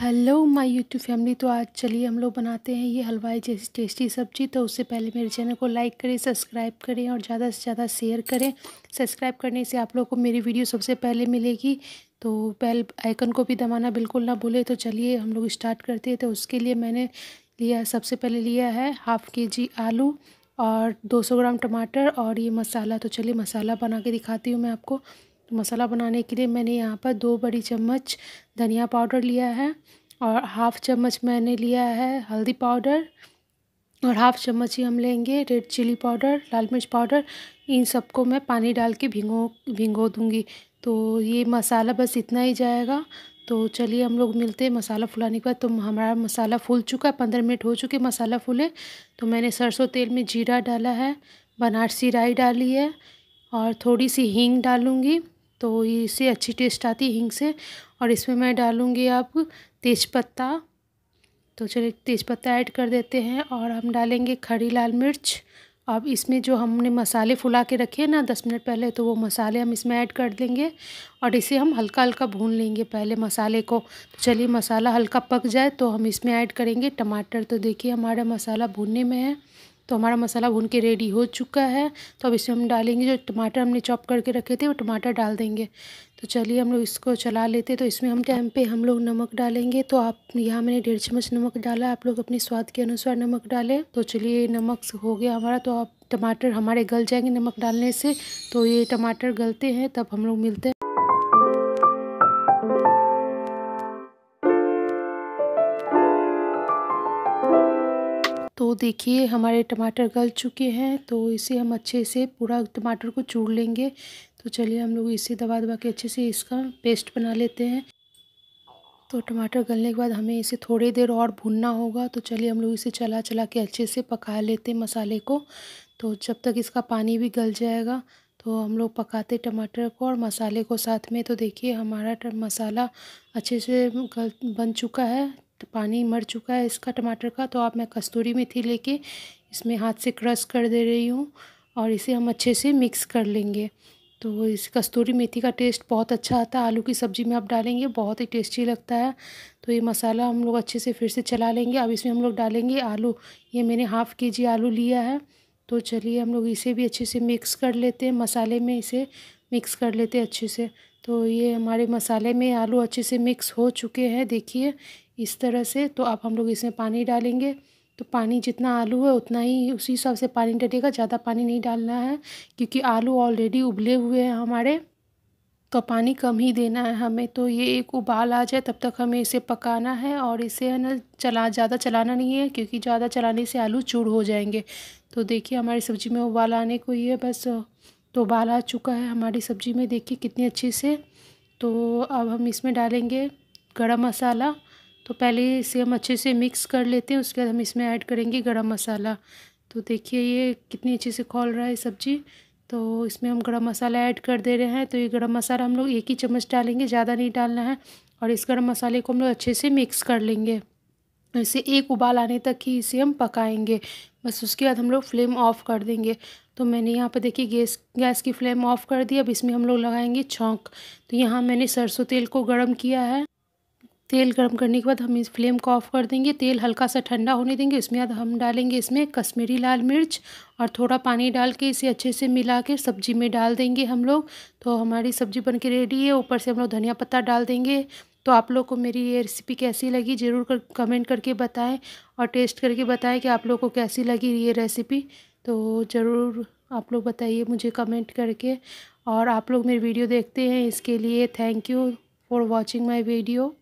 hello my YouTube family तो आज चलिए हम लोग बनाते हैं ये हलवाई जैसी टेस्टी सब्जी तो उससे पहले मेरे चैनल को लाइक करें सब्सक्राइब करें और ज़्यादा से ज़्यादा शेयर करें सब्सक्राइब करने से आप लोगों को मेरी वीडियो सबसे पहले मिलेगी तो बेल आइकन को भी दबाना बिल्कुल ना भूलें तो चलिए हम लोग स्टार्ट करते हैं तो उसके लिए मैंने लिया सबसे पहले लिया है हाफ़ के जी आलू और दो ग्राम टमाटर और ये मसाला तो चलिए मसाला बना के दिखाती हूँ मैं आपको तो मसाला बनाने के लिए मैंने यहाँ पर दो बड़ी चम्मच धनिया पाउडर लिया है और हाफ़ चम्मच मैंने लिया है हल्दी पाउडर और हाफ़ चम्मच ही हम लेंगे रेड चिली पाउडर लाल मिर्च पाउडर इन सबको मैं पानी डाल के भिंगो भिंगो दूँगी तो ये मसाला बस इतना ही जाएगा तो चलिए हम लोग मिलते हैं मसाला फुलाने के बाद तो हमारा मसाला फूल चुका है पंद्रह मिनट हो चुके मसाला फूले तो मैंने सरसों तेल में जीरा डाला है बनारसी राई डाली है और थोड़ी सी हींग डालूँगी तो इससे अच्छी टेस्ट आती है हींग से और इसमें मैं डालूँगी आप तेज़पत्ता तो चलिए तेज़पत्ता ऐड कर देते हैं और हम डालेंगे खड़ी लाल मिर्च अब इसमें जो हमने मसाले फुला के रखे हैं ना दस मिनट पहले तो वो मसाले हम इसमें ऐड कर देंगे और इसे हम हल्का हल्का भून लेंगे पहले मसाले को तो चलिए मसाला हल्का पक जाए तो हम इसमें ऐड करेंगे टमाटर तो देखिए हमारा मसाला भूनने में है तो हमारा मसाला भून के रेडी हो चुका है तो अब इसमें हम डालेंगे जो टमाटर हमने चॉप करके रखे थे वो टमाटर डाल देंगे तो चलिए हम लोग इसको चला लेते तो इसमें हम टाइम पे हम लोग नमक डालेंगे तो आप यहाँ मैंने डेढ़ चम्मच नमक डाला आप लोग अपने स्वाद के अनुसार नमक डालें तो चलिए नमक हो गया हमारा तो आप टमाटर हमारे गल जाएंगे नमक डालने से तो ये टमाटर गलते हैं तब हम लोग मिलते हैं तो देखिए हमारे टमाटर गल चुके हैं तो इसे हम अच्छे से पूरा टमाटर को चूड़ लेंगे तो चलिए हम लोग इसे दबा दबा के अच्छे से इसका पेस्ट बना लेते हैं तो टमाटर गलने के बाद हमें इसे थोड़ी देर और भुनना होगा तो चलिए हम लोग इसे चला चला के अच्छे से पका लेते हैं मसाले को तो जब तक इसका पानी भी गल जाएगा तो हम लोग पकाते टमाटर को और मसाले को साथ में तो देखिए हमारा मसाला अच्छे से गल बन चुका है तो पानी मर चुका है इसका टमाटर का तो आप मैं कस्तूरी मेथी लेके इसमें हाथ से क्रश कर दे रही हूँ और इसे हम अच्छे से मिक्स कर लेंगे तो इस कस्तूरी मेथी का टेस्ट बहुत अच्छा आता है आलू की सब्ज़ी में आप डालेंगे बहुत ही टेस्टी लगता है तो ये मसाला हम लोग अच्छे से फिर से चला लेंगे अब इसमें हम लोग डालेंगे आलू ये मैंने हाफ़ के जी आलू लिया है तो चलिए हम लोग इसे भी अच्छे से मिक्स कर लेते हैं मसाले में इसे मिक्स कर लेते हैं अच्छे से तो ये हमारे मसाले में आलू अच्छे से मिक्स हो चुके हैं देखिए इस तरह से तो आप हम लोग इसमें पानी डालेंगे तो पानी जितना आलू है उतना ही उसी हिसाब से पानी डटेगा ज़्यादा पानी नहीं डालना है क्योंकि आलू ऑलरेडी उबले हुए हैं हमारे तो पानी कम ही देना है हमें तो ये एक उबाल आ जाए तब तक हमें इसे पकाना है और इसे है ना चला ज़्यादा चलाना नहीं है क्योंकि ज़्यादा चलाने से आलू चूड़ हो जाएंगे तो देखिए हमारी सब्ज़ी में उबाल आने को ही है बस तो उबाल आ चुका है हमारी सब्ज़ी में देखिए कितनी अच्छी से तो अब हम इसमें डालेंगे गर्म मसाला तो पहले इसे हम अच्छे से मिक्स कर लेते हैं उसके बाद हम इसमें ऐड करेंगे गरम मसाला तो देखिए ये कितनी अच्छे से खोल रहा है सब्जी तो इसमें हम गरम मसाला ऐड कर दे रहे हैं तो ये गरम मसाला हम लोग एक ही चम्मच डालेंगे ज़्यादा नहीं डालना है और इस गरम मसाले को हम लोग अच्छे से मिक्स कर लेंगे तो इसे एक उबाल आने तक ही इसे हम पकाएंगे बस उसके बाद हम लोग फ्लेम ऑफ़ कर देंगे तो मैंने यहाँ पर देखिए गैस गैस की फ्लेम ऑफ़ कर दी अब इसमें हम लोग लगाएंगे छोंक तो यहाँ मैंने सरसों तेल को गर्म किया है तेल गर्म करने के बाद हम इस फ्लेम को ऑफ़ कर देंगे तेल हल्का सा ठंडा होने देंगे उसमें बाद हम डालेंगे इसमें कश्मीरी लाल मिर्च और थोड़ा पानी डाल के इसे अच्छे से मिला के सब्जी में डाल देंगे हम लोग तो हमारी सब्जी बन के रेडी है ऊपर से हम लोग धनिया पत्ता डाल देंगे तो आप लोग को मेरी ये रेसिपी कैसी लगी ज़रूर कर कमेंट करके बताएँ और टेस्ट करके बताएँ कि आप लोग को कैसी लगी ये रेसिपी तो ज़रूर आप लोग बताइए मुझे कमेंट करके और आप लोग मेरी वीडियो देखते हैं इसके लिए thank you for watching my video